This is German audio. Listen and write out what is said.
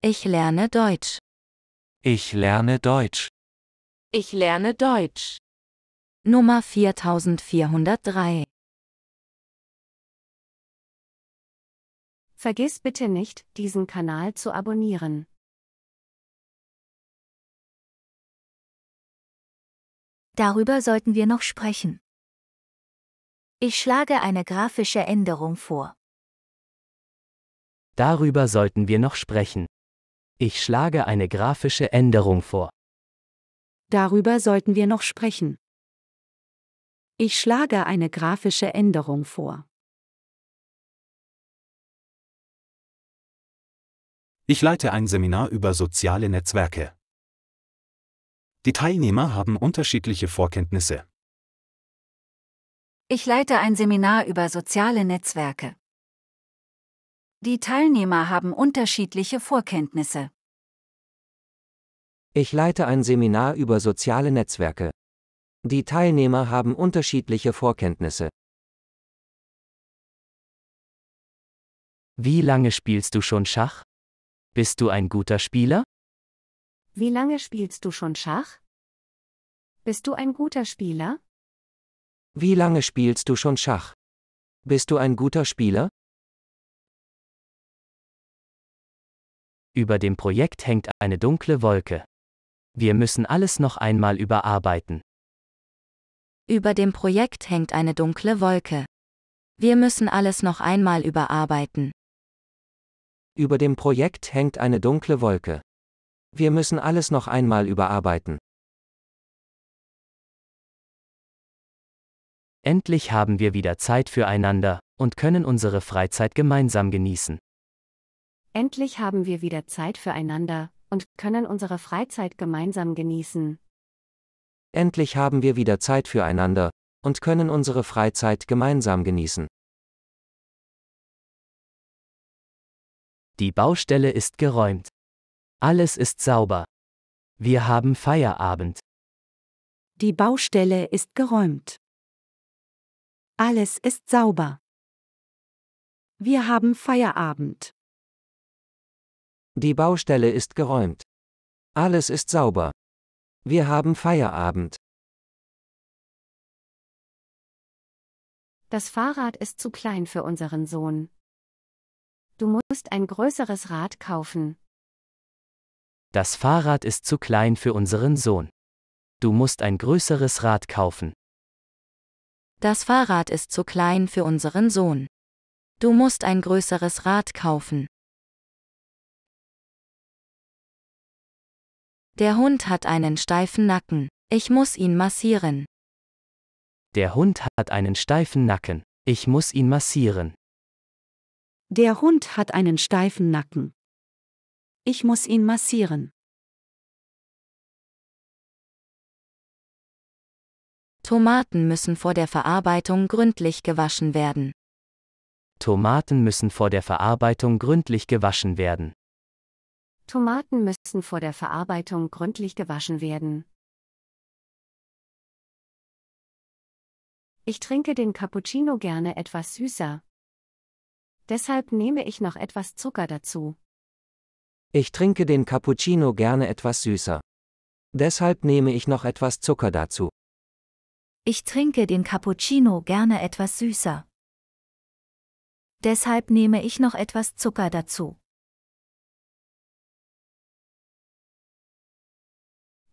Ich lerne Deutsch. Ich lerne Deutsch. Ich lerne Deutsch. Nummer 4403. Vergiss bitte nicht, diesen Kanal zu abonnieren. Darüber sollten wir noch sprechen. Ich schlage eine grafische Änderung vor. Darüber sollten wir noch sprechen. Ich schlage eine grafische Änderung vor. Darüber sollten wir noch sprechen. Ich schlage eine grafische Änderung vor. Ich leite ein Seminar über soziale Netzwerke. Die Teilnehmer haben unterschiedliche Vorkenntnisse. Ich leite ein Seminar über soziale Netzwerke. Die Teilnehmer haben unterschiedliche Vorkenntnisse. Ich leite ein Seminar über soziale Netzwerke. Die Teilnehmer haben unterschiedliche Vorkenntnisse. Wie lange spielst du schon Schach? Bist du ein guter Spieler? Wie lange spielst du schon Schach? Bist du ein guter Spieler? Wie lange spielst du schon Schach? Bist du ein guter Spieler? Über dem Projekt hängt eine dunkle Wolke. Wir müssen alles noch einmal überarbeiten. Über dem Projekt hängt eine dunkle Wolke. Wir müssen alles noch einmal überarbeiten. Über dem Projekt hängt eine dunkle Wolke. Wir müssen alles noch einmal überarbeiten. Endlich haben wir wieder Zeit füreinander und können unsere Freizeit gemeinsam genießen. Endlich haben wir wieder Zeit füreinander und können unsere Freizeit gemeinsam genießen. Endlich haben wir wieder Zeit füreinander und können unsere Freizeit gemeinsam genießen. Die Baustelle ist geräumt. Alles ist sauber. Wir haben Feierabend. Die Baustelle ist geräumt. Alles ist sauber. Wir haben Feierabend. Die Baustelle ist geräumt. Alles ist sauber. Wir haben Feierabend. Das Fahrrad ist zu klein für unseren Sohn. Du musst ein größeres Rad kaufen. Das Fahrrad ist zu klein für unseren Sohn. Du musst ein größeres Rad kaufen. Das Fahrrad ist zu klein für unseren Sohn. Du musst ein größeres Rad kaufen. Der Hund hat einen steifen Nacken. Ich muss ihn massieren. Der Hund hat einen steifen Nacken. Ich muss ihn massieren. Der Hund hat einen steifen Nacken. Ich muss ihn massieren. Tomaten müssen vor der Verarbeitung gründlich gewaschen werden. Tomaten müssen vor der Verarbeitung gründlich gewaschen werden. Tomaten müssen vor der Verarbeitung gründlich gewaschen werden. Ich trinke den Cappuccino gerne etwas süßer. Deshalb nehme ich noch etwas Zucker dazu. Ich trinke den Cappuccino gerne etwas süßer. Deshalb nehme ich noch etwas Zucker dazu. Ich trinke den Cappuccino gerne etwas süßer. Deshalb nehme ich noch etwas Zucker dazu.